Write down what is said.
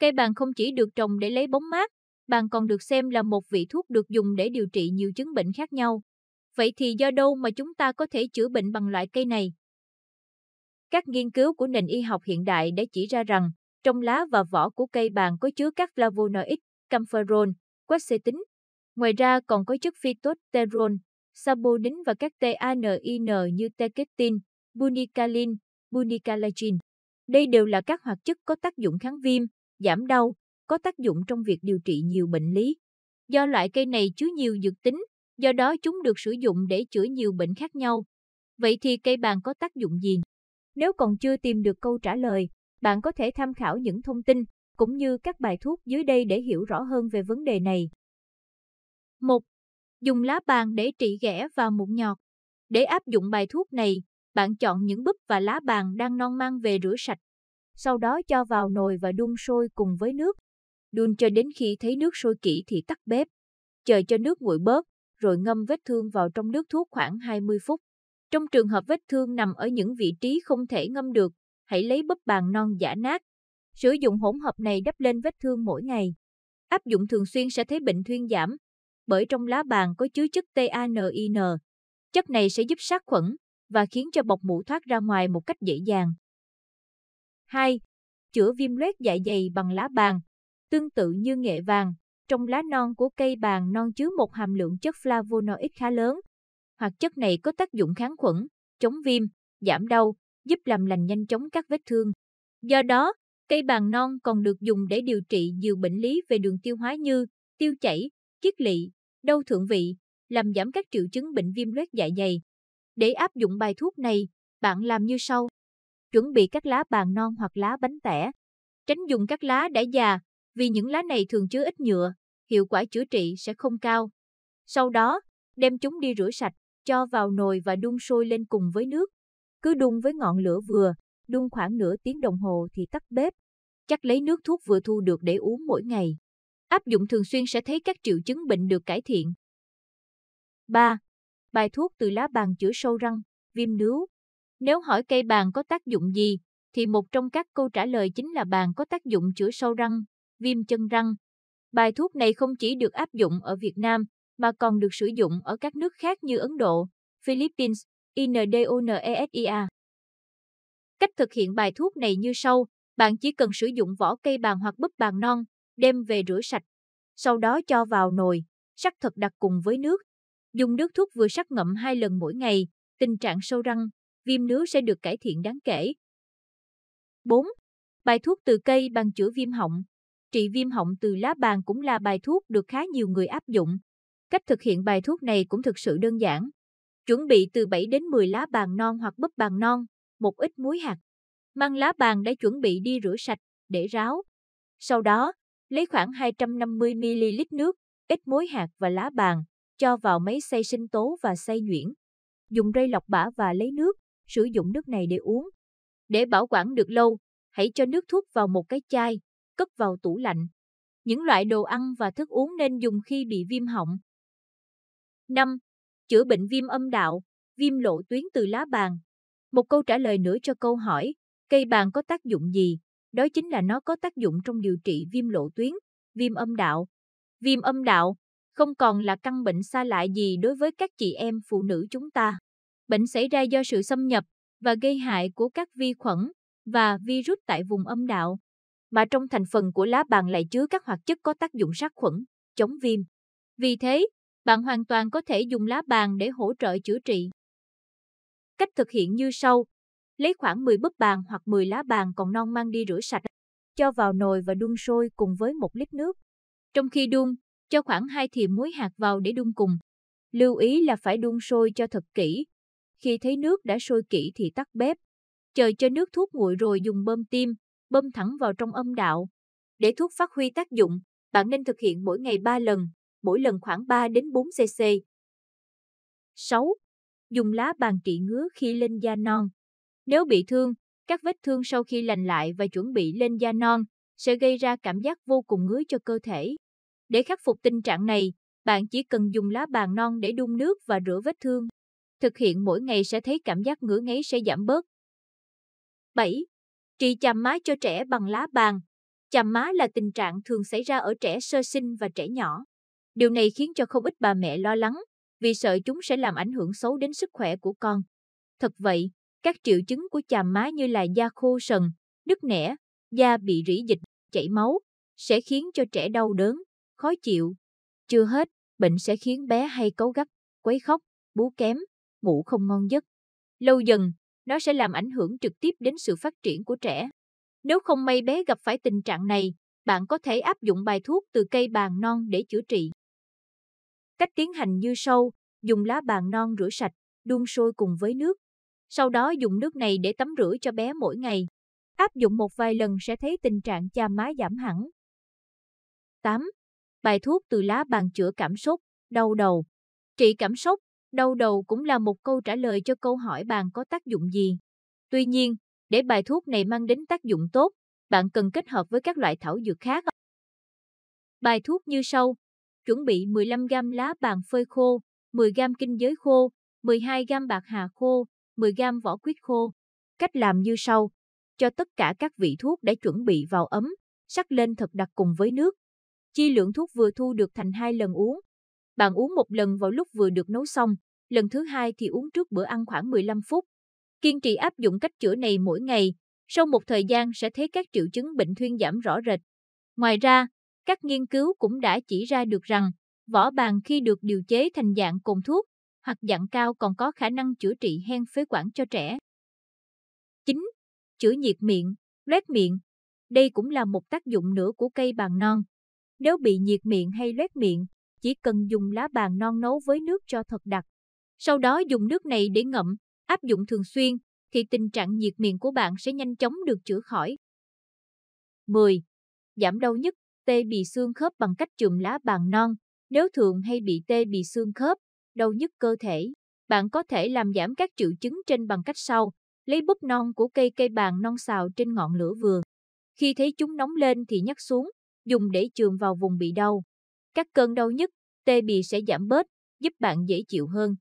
Cây bàn không chỉ được trồng để lấy bóng mát, bàn còn được xem là một vị thuốc được dùng để điều trị nhiều chứng bệnh khác nhau. Vậy thì do đâu mà chúng ta có thể chữa bệnh bằng loại cây này? Các nghiên cứu của nền y học hiện đại đã chỉ ra rằng, trong lá và vỏ của cây bàn có chứa các flavonoid, camphorol, quercetin. Ngoài ra còn có chất phytosterol, saponin và các TANIN như teketin, bunicalin, bunicalagin. Đây đều là các hoạt chất có tác dụng kháng viêm, giảm đau, có tác dụng trong việc điều trị nhiều bệnh lý. Do loại cây này chứa nhiều dược tính, do đó chúng được sử dụng để chữa nhiều bệnh khác nhau. Vậy thì cây bàng có tác dụng gì? Nếu còn chưa tìm được câu trả lời, bạn có thể tham khảo những thông tin cũng như các bài thuốc dưới đây để hiểu rõ hơn về vấn đề này. 1. Dùng lá bàng để trị ghẻ và mụn nhọt. Để áp dụng bài thuốc này, bạn chọn những búp và lá bàng đang non mang về rửa sạch sau đó cho vào nồi và đun sôi cùng với nước. Đun cho đến khi thấy nước sôi kỹ thì tắt bếp. Chờ cho nước nguội bớt, rồi ngâm vết thương vào trong nước thuốc khoảng 20 phút. Trong trường hợp vết thương nằm ở những vị trí không thể ngâm được, hãy lấy bắp bàn non giả nát. Sử dụng hỗn hợp này đắp lên vết thương mỗi ngày. Áp dụng thường xuyên sẽ thấy bệnh thuyên giảm, bởi trong lá bàn có chứa chất TANIN. Chất này sẽ giúp sát khuẩn và khiến cho bọc mũ thoát ra ngoài một cách dễ dàng. 2. Chữa viêm loét dạ dày bằng lá bàng. Tương tự như nghệ vàng, trong lá non của cây bàng non chứa một hàm lượng chất flavonoid khá lớn. Hoạt chất này có tác dụng kháng khuẩn, chống viêm, giảm đau, giúp làm lành nhanh chóng các vết thương. Do đó, cây bàng non còn được dùng để điều trị nhiều bệnh lý về đường tiêu hóa như tiêu chảy, kiết lỵ, đau thượng vị, làm giảm các triệu chứng bệnh viêm loét dạ dày. Để áp dụng bài thuốc này, bạn làm như sau chuẩn bị các lá bàn non hoặc lá bánh tẻ. Tránh dùng các lá đã già, vì những lá này thường chứa ít nhựa, hiệu quả chữa trị sẽ không cao. Sau đó, đem chúng đi rửa sạch, cho vào nồi và đun sôi lên cùng với nước. Cứ đun với ngọn lửa vừa, đun khoảng nửa tiếng đồng hồ thì tắt bếp. Chắc lấy nước thuốc vừa thu được để uống mỗi ngày. Áp dụng thường xuyên sẽ thấy các triệu chứng bệnh được cải thiện. 3. Bài thuốc từ lá bàn chữa sâu răng, viêm nướu. Nếu hỏi cây bàng có tác dụng gì, thì một trong các câu trả lời chính là bàng có tác dụng chữa sâu răng, viêm chân răng. Bài thuốc này không chỉ được áp dụng ở Việt Nam, mà còn được sử dụng ở các nước khác như Ấn Độ, Philippines, e Indonesia. Cách thực hiện bài thuốc này như sau, bạn chỉ cần sử dụng vỏ cây bàng hoặc búp bàng non, đem về rửa sạch, sau đó cho vào nồi, sắc thật đặc cùng với nước. Dùng nước thuốc vừa sắc ngậm hai lần mỗi ngày, tình trạng sâu răng, viêm nứa sẽ được cải thiện đáng kể. 4. Bài thuốc từ cây bằng chữa viêm họng. Trị viêm họng từ lá bàn cũng là bài thuốc được khá nhiều người áp dụng. Cách thực hiện bài thuốc này cũng thực sự đơn giản. Chuẩn bị từ 7 đến 10 lá bàn non hoặc bắp bàn non, một ít muối hạt. Mang lá bàn đã chuẩn bị đi rửa sạch, để ráo. Sau đó, lấy khoảng 250ml nước, ít muối hạt và lá bàn, cho vào máy xay sinh tố và xay nhuyễn. Dùng rây lọc bã và lấy nước, sử dụng nước này để uống. Để bảo quản được lâu, hãy cho nước thuốc vào một cái chai, cất vào tủ lạnh. Những loại đồ ăn và thức uống nên dùng khi bị viêm họng. 5. Chữa bệnh viêm âm đạo, viêm lộ tuyến từ lá bàn. Một câu trả lời nữa cho câu hỏi, cây bàn có tác dụng gì? Đó chính là nó có tác dụng trong điều trị viêm lộ tuyến, viêm âm đạo. Viêm âm đạo không còn là căn bệnh xa lạ gì đối với các chị em phụ nữ chúng ta. Bệnh xảy ra do sự xâm nhập và gây hại của các vi khuẩn và virus tại vùng âm đạo, mà trong thành phần của lá bàn lại chứa các hoạt chất có tác dụng sát khuẩn, chống viêm. Vì thế, bạn hoàn toàn có thể dùng lá bàn để hỗ trợ chữa trị. Cách thực hiện như sau. Lấy khoảng 10 búp bàn hoặc 10 lá bàn còn non mang đi rửa sạch, cho vào nồi và đun sôi cùng với 1 lít nước. Trong khi đun, cho khoảng 2 thìa muối hạt vào để đun cùng. Lưu ý là phải đun sôi cho thật kỹ, khi thấy nước đã sôi kỹ thì tắt bếp. Chờ cho nước thuốc nguội rồi dùng bơm tim, bơm thẳng vào trong âm đạo. Để thuốc phát huy tác dụng, bạn nên thực hiện mỗi ngày 3 lần, mỗi lần khoảng 3 đến 4 cc. 6. Dùng lá bàn trị ngứa khi lên da non. Nếu bị thương, các vết thương sau khi lành lại và chuẩn bị lên da non sẽ gây ra cảm giác vô cùng ngứa cho cơ thể. Để khắc phục tình trạng này, bạn chỉ cần dùng lá bàn non để đun nước và rửa vết thương. Thực hiện mỗi ngày sẽ thấy cảm giác ngứa ngáy sẽ giảm bớt. 7. Trị chàm má cho trẻ bằng lá bàn. Chàm má là tình trạng thường xảy ra ở trẻ sơ sinh và trẻ nhỏ. Điều này khiến cho không ít bà mẹ lo lắng, vì sợ chúng sẽ làm ảnh hưởng xấu đến sức khỏe của con. Thật vậy, các triệu chứng của chàm má như là da khô sần, nứt nẻ, da bị rỉ dịch, chảy máu, sẽ khiến cho trẻ đau đớn, khó chịu. Chưa hết, bệnh sẽ khiến bé hay cáu gắt, quấy khóc, bú kém, ngủ không ngon giấc. Lâu dần, nó sẽ làm ảnh hưởng trực tiếp đến sự phát triển của trẻ. Nếu không may bé gặp phải tình trạng này, bạn có thể áp dụng bài thuốc từ cây bàng non để chữa trị. Cách tiến hành như sau, dùng lá bàng non rửa sạch, đun sôi cùng với nước. Sau đó dùng nước này để tắm rửa cho bé mỗi ngày. Áp dụng một vài lần sẽ thấy tình trạng cha má giảm hẳn. 8. Bài thuốc từ lá bàng chữa cảm sốt, đau đầu. Trị cảm sốt Đâu đầu cũng là một câu trả lời cho câu hỏi bạn có tác dụng gì. Tuy nhiên, để bài thuốc này mang đến tác dụng tốt, bạn cần kết hợp với các loại thảo dược khác. Bài thuốc như sau. Chuẩn bị 15 g lá bàn phơi khô, 10 g kinh giới khô, 12 g bạc hà khô, 10 g vỏ quýt khô. Cách làm như sau. Cho tất cả các vị thuốc đã chuẩn bị vào ấm, sắc lên thật đặc cùng với nước. Chi lượng thuốc vừa thu được thành hai lần uống. Bạn uống một lần vào lúc vừa được nấu xong, lần thứ hai thì uống trước bữa ăn khoảng 15 phút. Kiên trì áp dụng cách chữa này mỗi ngày, sau một thời gian sẽ thấy các triệu chứng bệnh thuyên giảm rõ rệt. Ngoài ra, các nghiên cứu cũng đã chỉ ra được rằng, vỏ bàn khi được điều chế thành dạng cồn thuốc hoặc dạng cao còn có khả năng chữa trị hen phế quản cho trẻ. 9. Chữa nhiệt miệng, loét miệng. Đây cũng là một tác dụng nữa của cây bàng non. Nếu bị nhiệt miệng hay loét miệng, chỉ cần dùng lá bàng non nấu với nước cho thật đặc. Sau đó dùng nước này để ngậm, áp dụng thường xuyên, thì tình trạng nhiệt miệng của bạn sẽ nhanh chóng được chữa khỏi. 10. Giảm đau nhức tê bì xương khớp bằng cách chườm lá bàng non. Nếu thường hay bị tê bì xương khớp, đau nhức cơ thể, bạn có thể làm giảm các triệu chứng trên bằng cách sau. Lấy búp non của cây cây bàng non xào trên ngọn lửa vừa. Khi thấy chúng nóng lên thì nhắc xuống, dùng để chườm vào vùng bị đau. Các cơn đau nhức, tê bì sẽ giảm bớt, giúp bạn dễ chịu hơn.